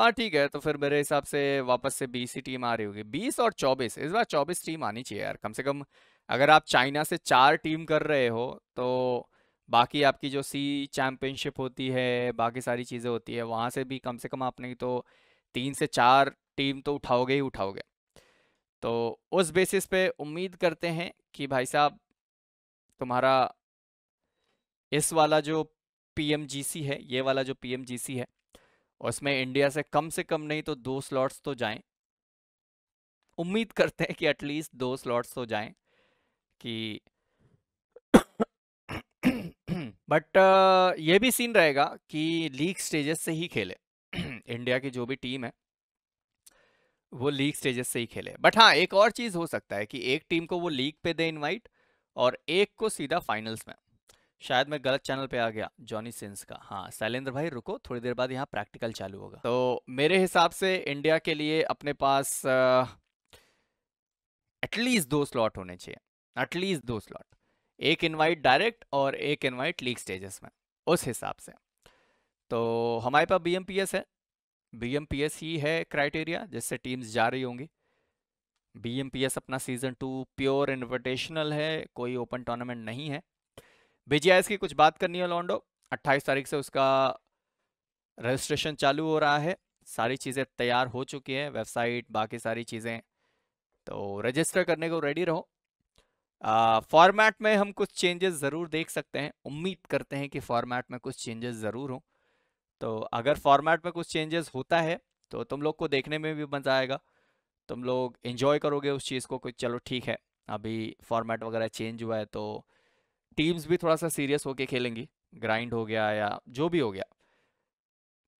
हाँ ठीक है तो फिर मेरे हिसाब से वापस से बीस ही टीम आ रही होगी बीस और चौबीस इस बार चौबीस टीम आनी चाहिए यार कम से कम अगर आप चाइना से चार टीम कर रहे हो तो बाकी आपकी जो सी चैम्पियनशिप होती है बाकी सारी चीज़ें होती है वहाँ से भी कम से कम आपने तो तीन से चार टीम तो उठाओगे ही उठाओगे तो उस बेसिस पे उम्मीद करते हैं कि भाई साहब तुम्हारा इस वाला जो पीएमजीसी है ये वाला जो पीएमजीसी है और इसमें इंडिया से कम से कम नहीं तो दो स्लॉट्स तो जाएं उम्मीद करते हैं कि एटलीस्ट दो स्लॉट्स तो जाएं कि बट ये भी सीन रहेगा कि लीग स्टेजेस से ही खेले इंडिया की जो भी टीम है वो लीग स्टेजेस से ही खेले बट हाँ एक और चीज़ हो सकता है कि एक टीम को वो लीग पे दे इनवाइट और एक को सीधा फाइनल्स में शायद मैं गलत चैनल पे आ गया जॉनी सिंस का हाँ शैलेंद्र भाई रुको थोड़ी देर बाद यहाँ प्रैक्टिकल चालू होगा तो मेरे हिसाब से इंडिया के लिए अपने पास एटलीस्ट दो स्लॉट होने चाहिए एटलीस्ट दो स्लॉट एक इनवाइट डायरेक्ट और एक इनवाइट लीग स्टेजेस में उस हिसाब से तो हमारे पास बी है बी ही है क्राइटेरिया जिससे टीम्स जा रही होंगी बी अपना सीज़न टू प्योर इन्विटेशनल है कोई ओपन टूर्नामेंट नहीं है बीजीआईएस की कुछ बात करनी है लॉन्डो 28 तारीख से उसका रजिस्ट्रेशन चालू हो रहा है सारी चीज़ें तैयार हो चुकी हैं वेबसाइट बाकी सारी चीज़ें तो रजिस्टर करने को रेडी रहो फॉर्मेट में हम कुछ चेंजेस ज़रूर देख सकते हैं उम्मीद करते हैं कि फॉर्मेट में कुछ चेंजेस ज़रूर हों तो अगर फॉर्मेट में कुछ चेंजेस होता है तो तुम लोग को देखने में भी मज़ा आएगा तुम लोग इन्जॉय करोगे उस चीज़ को कुछ चलो ठीक है अभी फॉर्मेट वगैरह चेंज हुआ है तो टीम्स भी थोड़ा सा सीरियस होके खेलेंगी ग्राइंड हो गया या जो भी हो गया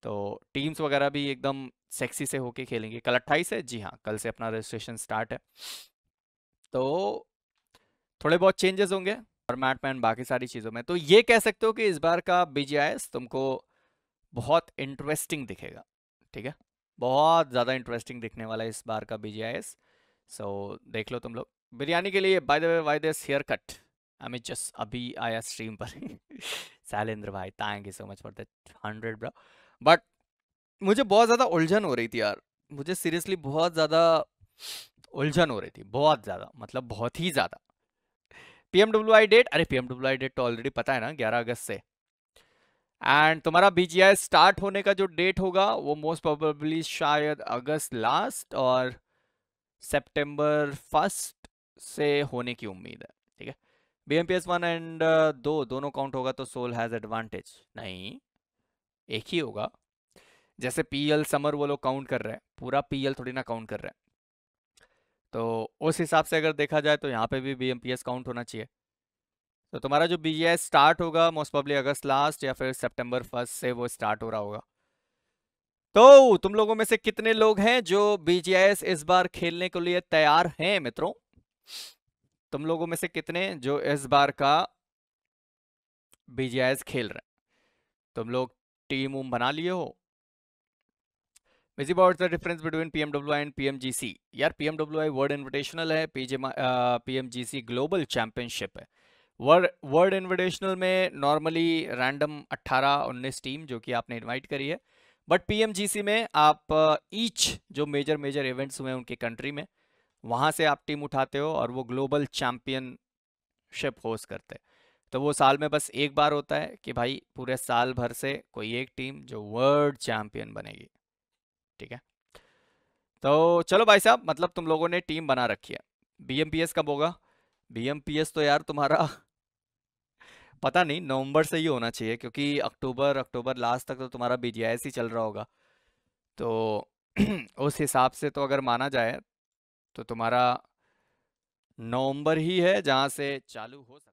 तो टीम्स वगैरह भी एकदम सेक्सी से होके खेलेंगे कल अट्ठाईस है जी हाँ कल से अपना रजिस्ट्रेशन स्टार्ट है तो थोड़े बहुत चेंजेस होंगे फॉर्मेट में बाकी सारी चीज़ों में तो ये कह सकते हो कि इस बार का बी तुमको बहुत इंटरेस्टिंग दिखेगा ठीक है बहुत ज़्यादा इंटरेस्टिंग दिखने वाला है इस बार का बी सो so, देख लो तुम लोग बिरयानी के लिए by the way why this hair cut हमें जस्ट अभी आया स्ट्रीम पर शैलेंद्र भाई thank you so much for that hundred bro but मुझे बहुत ज़्यादा उलझन हो रही थी यार मुझे सीरियसली बहुत ज़्यादा उलझन हो रही थी बहुत ज़्यादा मतलब बहुत ही ज़्यादा पी आई डेट अरे पी डब्ल्यू आई डेट तो ऑलरेडी पता है ना ग्यारह अगस्त से एंड तुम्हारा बी जी आई स्टार्ट होने का जो डेट होगा वो मोस्ट प्रोबेबली शायद अगस्त लास्ट और सेप्टेम्बर फर्स्ट से होने की उम्मीद है ठीक है बीएमपीएस वन एंड दो दोनों काउंट होगा तो सोल हैज़ एडवांटेज नहीं एक ही होगा जैसे पीएल समर वो लोग काउंट कर रहे हैं पूरा पीएल थोड़ी ना काउंट कर रहे हैं तो उस हिसाब से अगर देखा जाए तो यहाँ पे भी बीएमपीएस काउंट होना चाहिए तो तुम्हारा जो बी स्टार्ट होगा मोस्ट पब्लिक अगस्त लास्ट या फिर सितंबर फर्स्ट से वो स्टार्ट हो रहा होगा तो तुम लोगों में से कितने लोग हैं जो बीजीआईएस इस बार खेलने के लिए तैयार हैं मित्रों तुम लोगों में से कितने जो इस बार का बी खेल रहे हैं तुम लोग टीम उम बना लिए हो बिजीबाउट the difference between P M W I and P M G C यार P M W I World Invitational है P P J M G C Global Championship है वर्ल्ड वर्ल्ड इन्विटेशनल में नॉर्मली रैंडम 18 19 टीम जो कि आपने इन्वाइट करी है but P M G C में आप ईच जो मेजर मेजर इवेंट्स हुए हैं उनके कंट्री में वहाँ से आप टीम उठाते हो और वो ग्लोबल चैम्पियनशिप होस्ट करते हैं तो वो साल में बस एक बार होता है कि भाई पूरे साल भर से कोई एक टीम जो वर्ल्ड चैम्पियन बनेगी ठीक है तो चलो भाई साहब मतलब तुम लोगों ने टीम बना रखी है बीएमपीएस कब होगा बीएमपीएस तो यार तुम्हारा पता नहीं नवंबर से ही होना चाहिए क्योंकि अक्टूबर अक्टूबर लास्ट तक तो तुम्हारा बीजीआईएस ही चल रहा होगा तो उस हिसाब से तो अगर माना जाए तो तुम्हारा नवंबर ही है जहां से चालू हो सकता